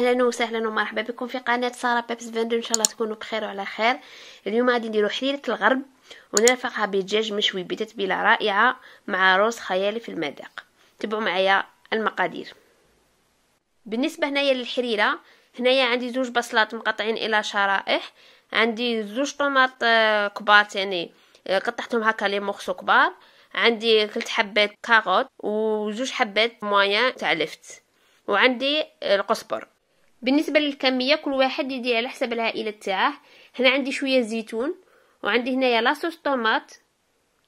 اهلا وسهلا ومرحبا بكم في قناه ساره بابس فندو ان شاء الله تكونوا بخير وعلى خير اليوم غادي نديرو حريره الغرب ونرفقها بدجاج مشوي بتتبيله رائعه مع روز خيالي في المذاق تبعوا معايا المقادير بالنسبه هنايا للحريره هنايا عندي زوج بصلات مقطعين الى شرائح عندي زوج طماط آه، كبار يعني قطعتهم هكا لي مخصو كبار عندي ثلاث حبات كاغوت وزوج حبات مويان تاع لفت وعندي القصبر بالنسبه للكميه كل واحد يدير على حسب العائله تاعه هنا عندي شويه زيتون وعندي هنايا لاصوص طوماط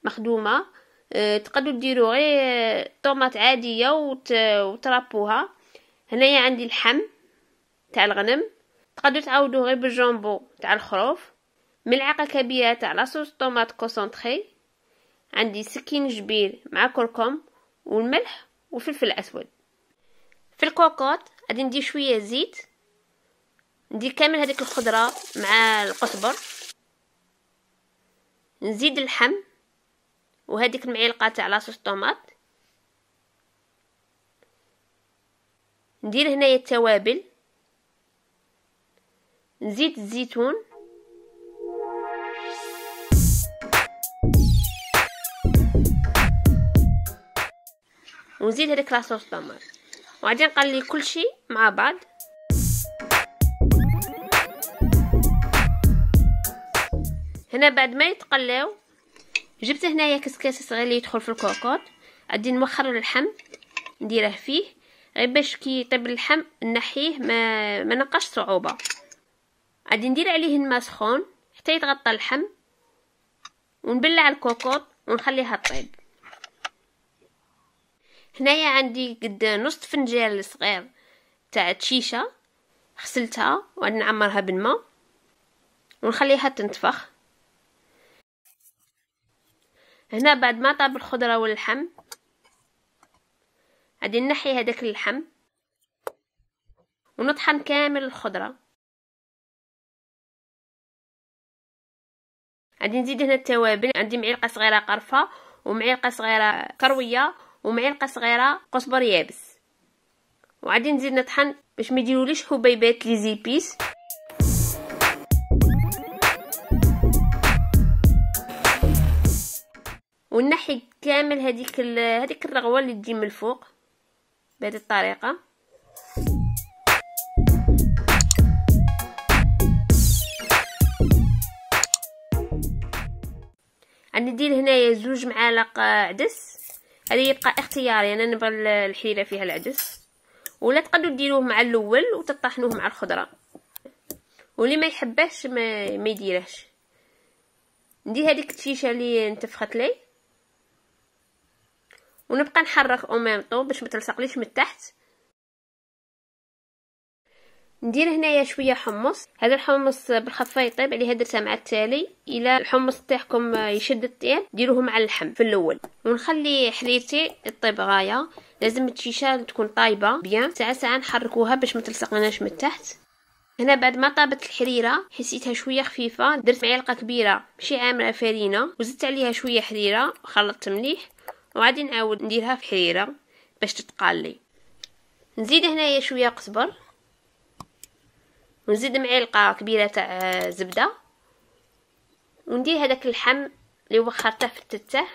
مخدومه أه تقدروا ديروا غير طوماط عاديه وت... وترابوها هنايا عندي اللحم تاع الغنم تقدروا تعاودوا غير بالجامبو تاع الخروف ملعقه كبيره تاع لاصوص طوماط كونسونطري عندي سكين جبير مع كركم والملح وفلفل اسود في الكوكوط غادي ندير شويه زيت ندير كامل هذيك الخضره مع القزبر نزيد اللحم وهذيك المعلقه تاع لاصوص طوماط ندير هنايا التوابل نزيد الزيتون ونزيد هذيك لاصوص طوماط وغادي نقلي كلشي مع بعض هنا بعد ما يتقلاو جبت هنايا كسكاس صغير اللي يدخل في الكوكوط غادي نوخر اللحم نديره فيه غير باش كي يطيب اللحم نحيه ما ما نقاش صعوبه غادي ندير عليه الماء سخون حتى يتغطى اللحم ونبلع الكوكوط ونخليها طيب هنايا عندي قد نص فنجان صغير تاع تشيشه غسلتها وعاد نعمرها بالماء ونخليها تنتفخ هنا بعد ما طاب الخضره واللحم غادي نحي هذاك اللحم ونطحن كامل الخضره غادي نزيد هنا التوابل عندي معلقه صغيره قرفه ومعلقه صغيره كرويه ومعلقه صغيره قزبر يابس وغادي نزيد نطحن باش ما يجيوليش حبيبات لي زيبيس ونحي كامل هذيك هذيك الرغوه اللي تجي من الفوق بهذه الطريقه غندير هنايا زوج معالق عدس هذه يبقى اختياري انا نبغى الحيره فيها العدس ولا تقدروا ديروه مع الاول وتطحنوه مع الخضره واللي ما يحبهش ما, ما يديرهش ندير هذيك التشيشه اللي انتفخت لي ونبقى نحرك او ميم طو باش ما تلصقليش من تحت ندير هنايا شويه حمص هذا الحمص بالخفه يطيب عليه درتها مع التالي الى الحمص تاعكم يشد الطياب ديروه مع اللحم في الاول ونخلي حليتي يطيب غايه لازم التيشه تكون طايبه بيان ساعه ساعه نحركوها باش ما تلصقناش من تحت هنا بعد ما طابت الحريره حسيتها شويه خفيفه درت معلقه كبيره ماشي عامره فرينه وزدت عليها شويه حريره وخلطت مليح وعادي نعاود نديرها في حريره باش تتقالي نزيد هنايا شويه قزبر ونزيد معلقه كبيره تاع آه، زبده وندير هذاك اللحم اللي وخرته في التتاه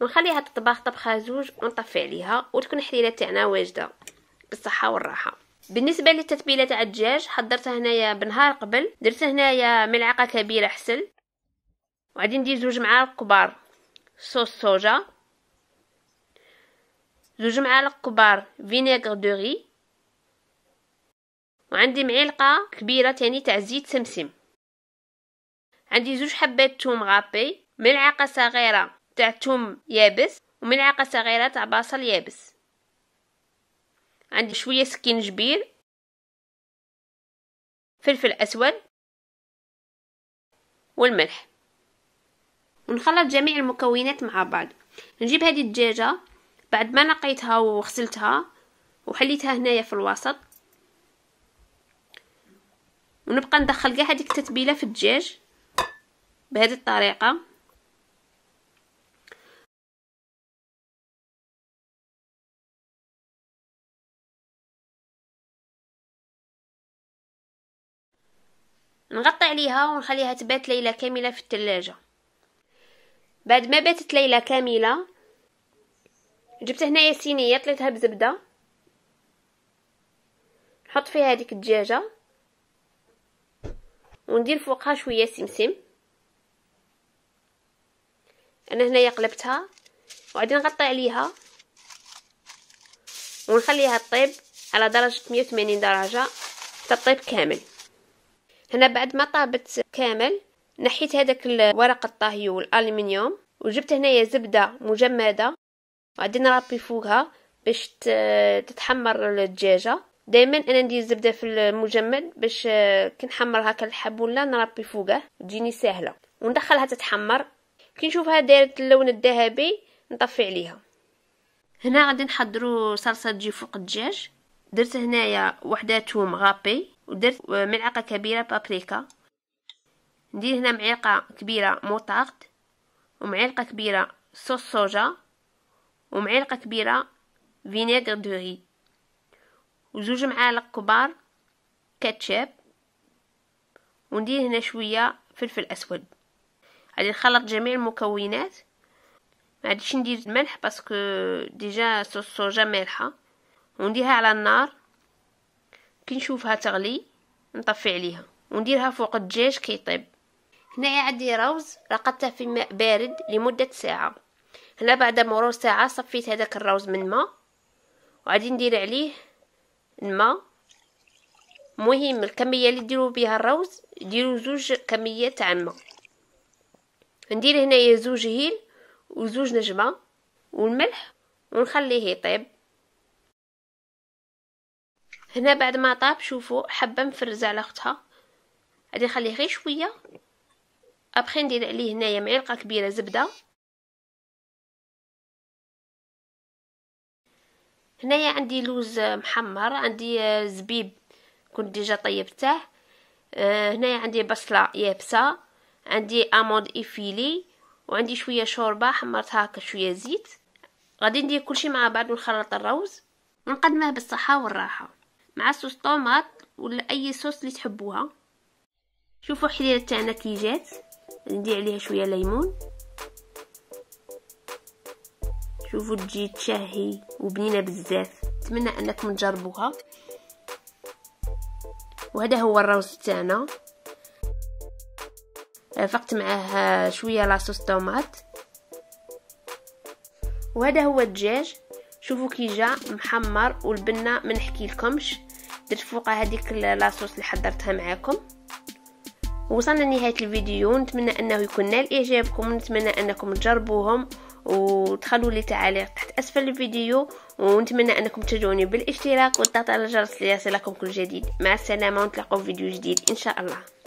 ونخليها تطبخ طبخه زوج ونطفي عليها وتكون الحريره تاعنا واجده بالصحه والراحه بالنسبه للتتبيله تاع الدجاج حضرتها هنايا بنهار قبل درت هنايا ملعقه كبيره حسل وغادي ندير زوج معالق كبار صوص صوجا زوج معالق كبار فينيغر دو ري وعندي معلقه كبيره تاني تاع زيت سمسم عندي زوج حبات توم غابي ملعقه صغيره تاع توم يابس وملعقه صغيره تاع بصل يابس عندي شويه سكينجبير فلفل اسود والملح ونخلط جميع المكونات مع بعض نجيب هذه الدجاجه بعد ما نقيتها وغسلتها وحليتها هنايا في الوسط ونبقى ندخل كاع هذيك التتبيله في الدجاج بهذه الطريقه نغطي عليها ونخليها تبات ليله كامله في الثلاجه بعد ما باتت ليله كامله جبت هنايا صينيه طليتها بزبده نحط فيها هذيك الدجاجه وندير فوقها شويه سمسم انا هنايا قلبتها وغادي نغطي عليها ونخليها طيب على درجه 180 درجه تطيب كامل هنا بعد ما طابت كامل نحيت هذاك الورق الطهي والالومنيوم وجبت هنايا زبده مجمده وغادي نربي فوقها باش تتحمر الدجاجه دايما انا ندير الزبده في المجمد باش آه، كي نحمر هكا الحبوله نربي فوقه تجيني ساهله وندخلها تتحمر كي نشوفها دارت اللون الذهبي نطفي عليها هنا غادي نحضروا صلصه تجي فوق الدجاج درت هنايا وحده توم غابي ودرت آه، ملعقه كبيره بابريكا ندير هنا معلقه كبيره موطارد ومعلقه كبيره صوص صوجا ومعلقه كبيره فينيغر دو ريت وزوج معالق كبار كاتشب وندير هنا شويه فلفل اسود غادي نخلط جميع المكونات ما غاديش ندير الملح باسكو ديجا صوص الصوجا مالحه ونديرها على النار كي نشوفها تغلي نطفي عليها ونديرها فوق الدجاج كيطيب هنايا عندي روز رقدته في ماء بارد لمده ساعه هنا بعد مرور ساعه صفيت هذاك الروز من ماء وغادي ندير عليه الماء مهم الكميه اللي ديروا بها الروز ديروا زوج كميات تاع الماء ندير هنايا زوج هيل وزوج نجمه والملح ونخليه يطيب هنا بعد ما طاب شوفوا حبه مفرزه على اختها غادي نخليه غير شويه ابخي ندير عليه هنايا معلقه كبيره زبده هنايا عندي لوز محمر عندي آه، زبيب كنت ديجا طيبته آه، هنايا عندي بصله يابسه عندي اموند ايفيلي وعندي شويه شوربه حمرتها هكا شويه زيت غادي ندير كلشي مع بعض ونخلط الروز ونقدمه بالصحه والراحه مع صوص طوماط ولا اي صوص اللي تحبوها شوفوا الحليره تاعنا كي جات ندير عليها شويه ليمون شوفوا تجي تشهي وبنينه بزاف نتمنى انكم تجربوها وهذا هو الروز تاعنا فقت معاه شويه لاصوص طوماط وهذا هو الدجاج شوفوا كي جا محمر والبنه ما نحكي لكمش درت فوقها هذيك لاصوص اللي حضرتها معاكم وصلنا لنهايه الفيديو نتمنى انه يكون نال اعجابكم ونتمنى انكم تجربوهم وتخلوا لي تعاليق تحت اسفل الفيديو ونتمنى انكم تشجعوني بالاشتراك والضغط على الجرس ليصلكم كل جديد مع السلامه ونتلاقاو في فيديو جديد ان شاء الله